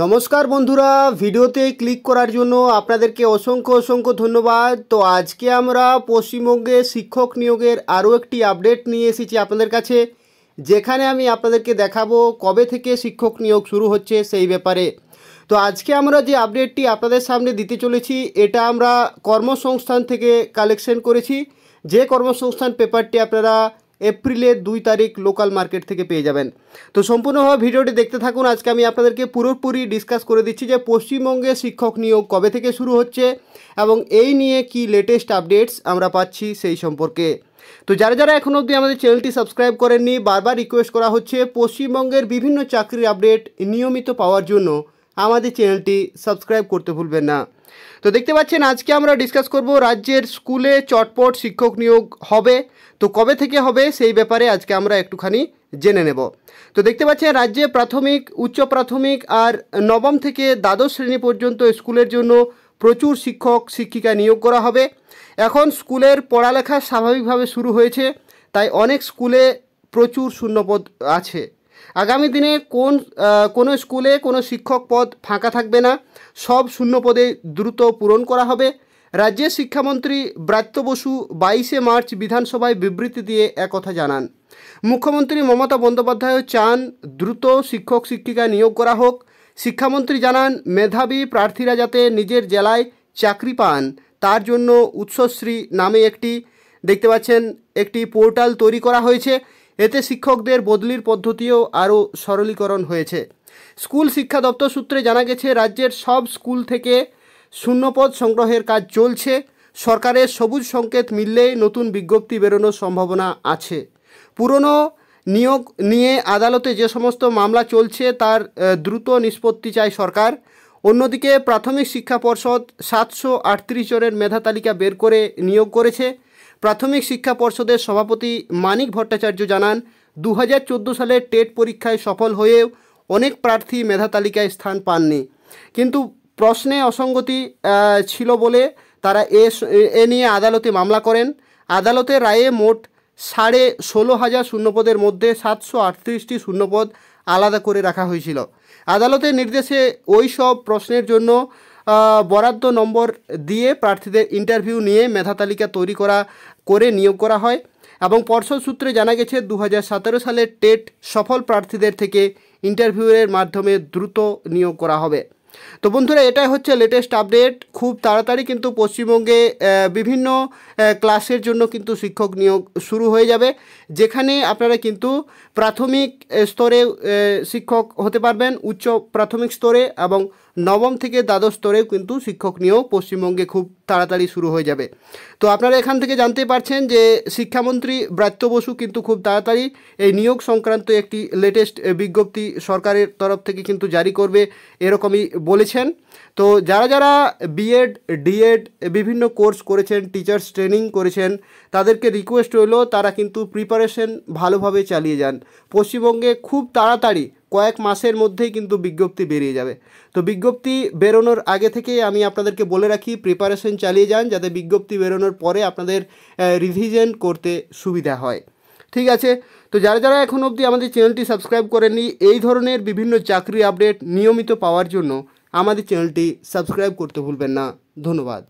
নমস্কার বন্ধুরা ভিডিওতে ক্লিক করার জন্য আপনাদেরকে অসংখ্য অসংখ্য ধন্যবাদ তো আজকে আমরা পশ্চিমবঙ্গে শিক্ষক নিয়োগের আরও একটি আপডেট নিয়ে এসেছি আপনাদের কাছে যেখানে আমি আপনাদেরকে দেখাবো কবে থেকে শিক্ষক নিয়োগ শুরু হচ্ছে সেই ব্যাপারে তো আজকে আমরা যে আপডেটটি আপনাদের সামনে দিতে চলেছি এটা আমরা কর্মসংস্থান থেকে কালেকশন করেছি যে কর্মসংস্থান পেপারটি আপনারা এপ্রিলের দুই তারিখ লোকাল মার্কেট থেকে পেয়ে যাবেন তো সম্পূর্ণভাবে ভিডিওটি দেখতে থাকুন আজকে আমি আপনাদেরকে পুরোপুরি ডিসকাস করে দিচ্ছি যে পশ্চিমবঙ্গে শিক্ষক নিয়োগ কবে থেকে শুরু হচ্ছে এবং এই নিয়ে কি লেটেস্ট আপডেটস আমরা পাচ্ছি সেই সম্পর্কে তো যারা যারা এখনও অবধি আমাদের চ্যানেলটি সাবস্ক্রাইব করেননি বারবার রিকোয়েস্ট করা হচ্ছে পশ্চিমবঙ্গের বিভিন্ন চাকরির আপডেট নিয়মিত পাওয়ার জন্য আমাদের চ্যানেলটি সাবস্ক্রাইব করতে ভুলবেন না তো দেখতে পাচ্ছেন আজকে আমরা ডিসকাস করব রাজ্যের স্কুলে চটপট শিক্ষক নিয়োগ হবে তো কবে থেকে হবে সেই ব্যাপারে আজকে আমরা একটুখানি জেনে নেব তো দেখতে পাচ্ছেন রাজ্যে প্রাথমিক উচ্চ প্রাথমিক আর নবম থেকে দ্বাদশ শ্রেণী পর্যন্ত স্কুলের জন্য প্রচুর শিক্ষক শিক্ষিকা নিয়োগ করা হবে এখন স্কুলের পড়ালেখা স্বাভাবিকভাবে শুরু হয়েছে তাই অনেক স্কুলে প্রচুর শূন্যপদ আছে আগামী দিনে কোন কোনো স্কুলে কোনো শিক্ষক পদ ফাঁকা থাকবে না সব শূন্য পদে দ্রুত পূরণ করা হবে রাজ্যের শিক্ষামন্ত্রী ব্রাত্য বসু বাইশে মার্চ বিধানসভায় বিবৃতি দিয়ে একথা জানান মুখ্যমন্ত্রী মমতা বন্দ্যোপাধ্যায় চান দ্রুত শিক্ষক শিক্ষিকা নিয়োগ করা হোক শিক্ষামন্ত্রী জানান মেধাবী প্রার্থীরা যাতে নিজের জেলায় চাকরি পান তার জন্য উৎসশ্রী নামে একটি দেখতে পাচ্ছেন একটি পোর্টাল তৈরি করা হয়েছে এতে শিক্ষকদের বদলির পদ্ধতিও আরও সরলীকরণ হয়েছে স্কুল শিক্ষা দপ্তর সূত্রে জানা গেছে রাজ্যের সব স্কুল থেকে শূন্যপদ সংগ্রহের কাজ চলছে সরকারের সবুজ সংকেত মিললেই নতুন বিজ্ঞপ্তি বেরোনোর সম্ভাবনা আছে পুরনো নিয়োগ নিয়ে আদালতে যে সমস্ত মামলা চলছে তার দ্রুত নিষ্পত্তি চায় সরকার অন্যদিকে প্রাথমিক শিক্ষা পর্ষদ সাতশো আটত্রিশ জনের মেধা তালিকা বের করে নিয়োগ করেছে প্রাথমিক শিক্ষা পর্ষদের সভাপতি মানিক ভট্টাচার্য জানান দু সালে টেট পরীক্ষায় সফল হয়েও অনেক প্রার্থী মেধা তালিকায় স্থান পাননি কিন্তু প্রশ্নে অসঙ্গতি ছিল বলে তারা এ এ নিয়ে আদালতে মামলা করেন আদালতের রায়ে মোট সাড়ে ষোলো হাজার শূন্যপদের মধ্যে সাতশো আটত্রিশটি শূন্যপদ আলাদা করে রাখা হয়েছিল আদালতের নির্দেশে ওই সব প্রশ্নের জন্য বরাদ্দ নম্বর দিয়ে প্রার্থীদের ইন্টারভিউ নিয়ে মেধা তালিকা তৈরি করা করে নিয়োগ করা হয় এবং পর্ষদ সূত্রে জানা গেছে দু সালে টেট সফল প্রার্থীদের থেকে ইন্টারভিউয়ের মাধ্যমে দ্রুত নিয়োগ করা হবে তো বন্ধুরা এটাই হচ্ছে লেটেস্ট আপডেট খুব তাড়াতাড়ি কিন্তু পশ্চিমবঙ্গে বিভিন্ন ক্লাসের জন্য কিন্তু শিক্ষক নিয়োগ শুরু হয়ে যাবে যেখানে আপনারা কিন্তু প্রাথমিক স্তরে শিক্ষক হতে পারবেন উচ্চ প্রাথমিক স্তরে এবং নবম থেকে দ্বাদশ স্তরেও কিন্তু শিক্ষক নিয়োগ পশ্চিমবঙ্গে খুব তাড়াতাড়ি শুরু হয়ে যাবে তো আপনারা এখান থেকে জানতে পারছেন যে শিক্ষামন্ত্রী ব্রাত্য বসু কিন্তু খুব তাড়াতাড়ি এই নিয়োগ সংক্রান্ত একটি লেটেস্ট বিজ্ঞপ্তি সরকারের তরফ থেকে কিন্তু জারি করবে এরকমই বলেছেন তো যারা যারা বিএড ডিএড বিভিন্ন কোর্স করেছেন টিচার্স ট্রেনিং করেছেন তাদেরকে রিকোয়েস্ট রইল তারা কিন্তু প্রিপারেশন ভালোভাবে চালিয়ে যান পশ্চিমবঙ্গে খুব তাড়াতাড়ি কয়েক মাসের মধ্যেই কিন্তু বিজ্ঞপ্তি বেরিয়ে যাবে তো বিজ্ঞপ্তি বেরোনোর আগে থেকেই আমি আপনাদেরকে বলে রাখি প্রিপারেশন চালিয়ে যান যাতে বিজ্ঞপ্তি বেরোনোর পরে আপনাদের রিভিশন করতে সুবিধা হয় ঠিক আছে তো যারা যারা এখন অবধি আমাদের চ্যানেলটি সাবস্ক্রাইব করেননি এই ধরনের বিভিন্ন চাকরি আপডেট নিয়মিত পাওয়ার জন্য আমাদের চ্যানেলটি সাবস্ক্রাইব করতে ভুলবেন না ধন্যবাদ